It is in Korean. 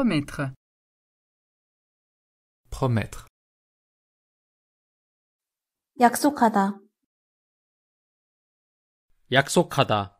promettre. promettre. 약속하다. 약속하다.